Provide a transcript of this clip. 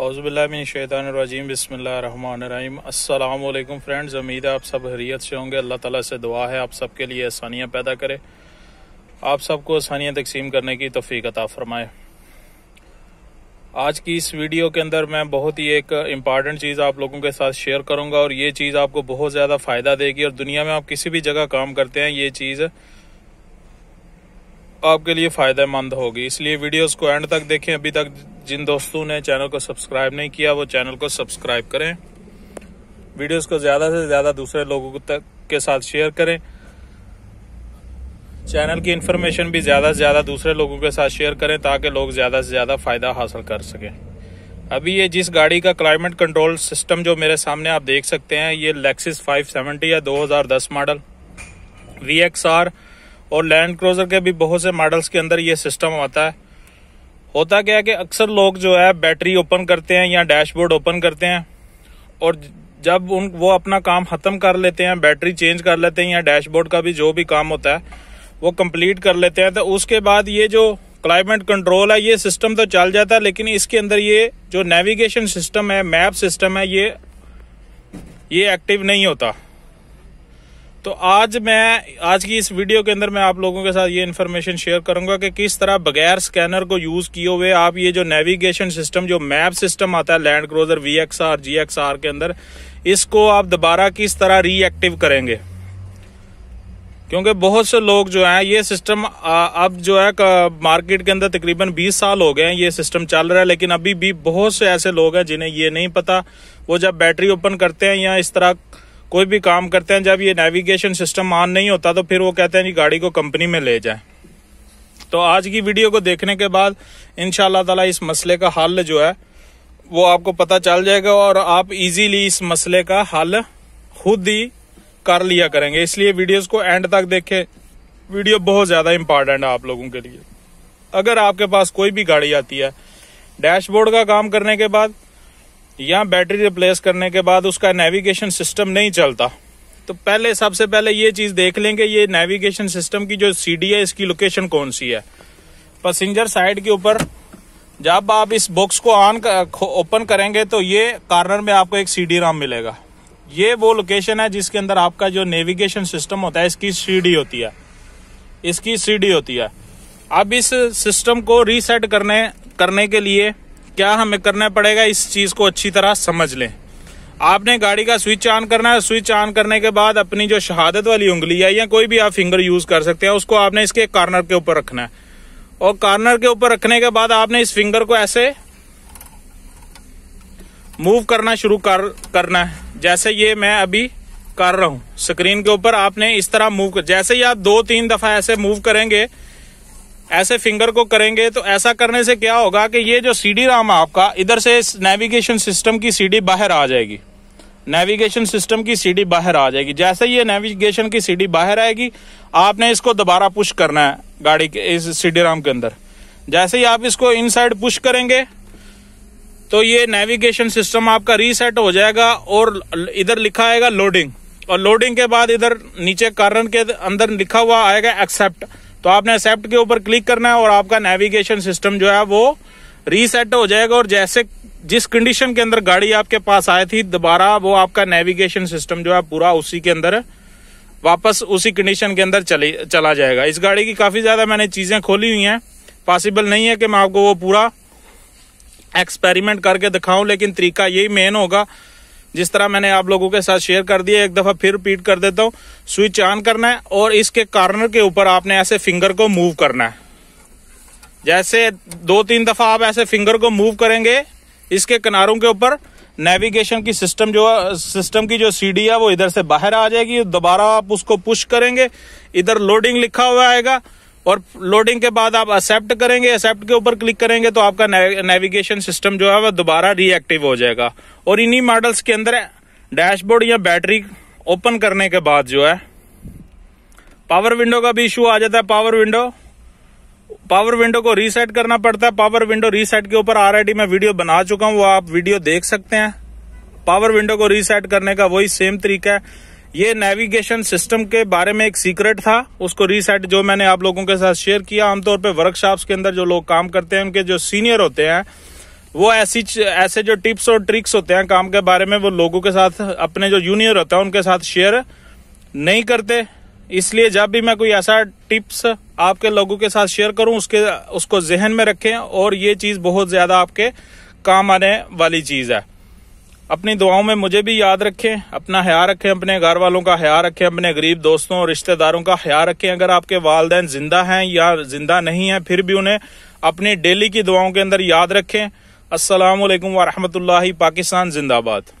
हौज़बिल्लाशैतानरजीम बसमीम अल्लाम फ्रेंड्स उम्मीद है आप सब हरीत से होंगे अल्लाह ताला से दुआ है आप सबके लिए आसानियाँ पैदा करे आप सबको आसानियाँ तकसीम करने की तफ़ी अता फ़रमाए आज की इस वीडियो के अंदर मैं बहुत ही एक इम्पॉर्टेंट चीज़ आप लोगों के साथ शेयर करूंगा और ये चीज़ आपको बहुत ज़्यादा फ़ायदा देगी और दुनिया में आप किसी भी जगह काम करते हैं ये चीज़ आपके लिए फ़ायदेमंद होगी इसलिए वीडियोस को एंड तक देखें अभी तक जिन दोस्तों ने चैनल को सब्सक्राइब नहीं किया वो चैनल को सब्सक्राइब करें वीडियोस को ज़्यादा से ज़्यादा दूसरे लोगों तक के साथ शेयर करें चैनल की इंफॉर्मेशन भी ज़्यादा से ज़्यादा दूसरे लोगों के साथ शेयर करें ताकि लोग ज़्यादा से ज़्यादा फ़ायदा हासिल कर सकें अभी ये जिस गाड़ी का क्लाइमेट कंट्रोल सिस्टम जो मेरे सामने आप देख सकते हैं ये लेक्सिस 570 है 2010 मॉडल वी और लैंड क्रोजर के भी बहुत से मॉडल्स के अंदर ये सिस्टम आता है होता क्या है कि अक्सर लोग जो है बैटरी ओपन करते हैं या डैशबोर्ड ओपन करते हैं और जब उन वो अपना काम ख़त्म कर लेते हैं बैटरी चेंज कर लेते हैं या डैशबोर्ड का भी जो भी काम होता है वो कंप्लीट कर लेते हैं तो उसके बाद ये जो क्लाइमेट कंट्रोल है ये सिस्टम तो चल जाता है लेकिन इसके अंदर ये जो नेविगेशन सिस्टम है मैप सिस्टम है ये ये एक्टिव नहीं होता तो आज मैं आज की इस वीडियो के अंदर मैं आप लोगों के साथ ये इन्फॉर्मेशन शेयर करूंगा कि किस तरह बगैर स्कैनर को यूज किए हुए आप ये जो नेविगेशन सिस्टम जो मैप सिस्टम आता है Land Cruiser V X R G X R के अंदर इसको आप दोबारा किस तरह रीएक्टिव करेंगे क्योंकि बहुत से लोग जो हैं ये सिस्टम अब जो है मार्केट के अंदर तकरीबन 20 साल हो गए हैं ये सिस्टम चल रहा है लेकिन अभी भी बहुत से ऐसे लोग हैं जिन्हें ये नहीं पता वो जब बैटरी ओपन करते हैं या इस तरह कोई भी काम करते हैं जब ये नेविगेशन सिस्टम ऑन नहीं होता तो फिर वो कहते हैं जी गाड़ी को कंपनी में ले जाए तो आज की वीडियो को देखने के बाद इन तला इस मसले का हल जो है वो आपको पता चल जाएगा और आप इजीली इस मसले का हल खुद ही कर लिया करेंगे इसलिए वीडियोस को एंड तक देखें वीडियो बहुत ज़्यादा इम्पोर्टेंट है आप लोगों के लिए अगर आपके पास कोई भी गाड़ी आती है डैशबोर्ड का काम करने के बाद या बैटरी रिप्लेस करने के बाद उसका नेविगेशन सिस्टम नहीं चलता तो पहले सबसे पहले ये चीज़ देख लेंगे ये नेविगेशन सिस्टम की जो सीडी है इसकी लोकेशन कौन सी है पैसेंजर साइड के ऊपर जब आप इस बॉक्स को ऑन ओपन करेंगे तो ये कार्नर में आपको एक सीडी राम मिलेगा ये वो लोकेशन है जिसके अंदर आपका जो नेविगेशन सिस्टम होता है इसकी सीडी होती है इसकी सीडी होती है अब इस सिस्टम को रीसेट करने करने के लिए क्या हमें करना पड़ेगा इस चीज को अच्छी तरह समझ लें आपने गाड़ी का स्विच ऑन करना है स्विच ऑन करने के बाद अपनी जो शहादत वाली उंगली है या कोई भी आप फिंगर यूज कर सकते हैं उसको आपने इसके कॉर्नर के ऊपर रखना है और कॉर्नर के ऊपर रखने के बाद आपने इस फिंगर को ऐसे मूव करना शुरू कर करना है जैसे ये मैं अभी कर रहा हूं स्क्रीन के ऊपर आपने इस तरह मूव कर जैसे ही आप दो तीन दफा ऐसे मूव करेंगे ऐसे फिंगर को करेंगे तो ऐसा करने से क्या होगा कि ये जो सीडी राम है आपका इधर से नेविगेशन सिस्टम की सीडी बाहर आ जाएगी नेविगेशन सिस्टम की सीडी बाहर आ जाएगी जैसे ये नेविगेशन की सीडी बाहर आएगी आपने इसको दोबारा पुश करना है गाड़ी के इस सीडी राम के अंदर जैसे ही आप इसको इनसाइड पुश करेंगे तो ये नेविगेशन सिस्टम आपका रीसेट हो जाएगा और इधर लिखा आएगा लोडिंग और लोडिंग के बाद इधर नीचे कारण के अंदर लिखा हुआ आएगा एक्सेप्ट तो आपने एक्सेप्ट के ऊपर क्लिक करना है और आपका नेविगेशन सिस्टम जो है वो रीसेट हो जाएगा और जैसे जिस कंडीशन के अंदर गाड़ी आपके पास आई थी दोबारा वो आपका नेविगेशन सिस्टम जो है पूरा उसी के अंदर वापस उसी कंडीशन के अंदर चले चला जाएगा इस गाड़ी की काफ़ी ज़्यादा मैंने चीज़ें खोली हुई हैं पॉसिबल नहीं है कि मैं आपको वो पूरा एक्सपेरिमेंट करके दिखाऊं लेकिन तरीका यही मेन होगा जिस तरह मैंने आप लोगों के साथ शेयर कर दिया एक दफा फिर रिपीट कर देता हूँ स्विच ऑन करना है और इसके कार्नर के ऊपर आपने ऐसे फिंगर को मूव करना है जैसे दो तीन दफा आप ऐसे फिंगर को मूव करेंगे इसके किनारों के ऊपर नेविगेशन की सिस्टम जो सिस्टम की जो सीडी है वो इधर से बाहर आ जाएगी दोबारा आप उसको पुश करेंगे इधर लोडिंग लिखा हुआ आएगा और लोडिंग के बाद आप एक्सेप्ट करेंगे एक्सेप्ट के ऊपर क्लिक करेंगे तो आपका नेविगेशन सिस्टम जो है वह दोबारा रीएक्टिव हो जाएगा और इन्हीं मॉडल्स के अंदर डैशबोर्ड या बैटरी ओपन करने के बाद जो है पावर विंडो का भी इशू आ जाता है पावर विंडो पावर विंडो को रीसेट करना पड़ता है पावर विंडो रीसेट के ऊपर ऑलरेडी मैं वीडियो बना चुका हूँ वो आप वीडियो देख सकते हैं पावर विंडो को रीसेट करने का वही सेम तरीका है ये नेविगेशन सिस्टम के बारे में एक सीक्रेट था उसको रीसेट जो मैंने आप लोगों के साथ शेयर किया आमतौर पर वर्कशॉप्स के अंदर जो लोग काम करते हैं उनके जो सीनियर होते हैं वो ऐसी ऐसे जो टिप्स और ट्रिक्स होते हैं काम के बारे में वो लोगों के साथ अपने जो जूनियर होते हैं उनके साथ शेयर नहीं करते इसलिए जब भी मैं कोई ऐसा टिप्स आपके लोगों के साथ शेयर करूं उसके उसको जहन में रखें और ये चीज़ बहुत ज़्यादा आपके काम आने वाली चीज़ है अपनी दुआओं में मुझे भी याद रखें अपना ख्याल रखें अपने घर वालों का ख्याल रखें अपने गरीब दोस्तों और रिश्तेदारों का ख्याल रखें अगर आपके वालदेन जिंदा हैं या जिंदा नहीं हैं फिर भी उन्हें अपनी डेली की दुआओं के अंदर याद रखें असलकम वरहमल पाकिस्तान जिंदाबाद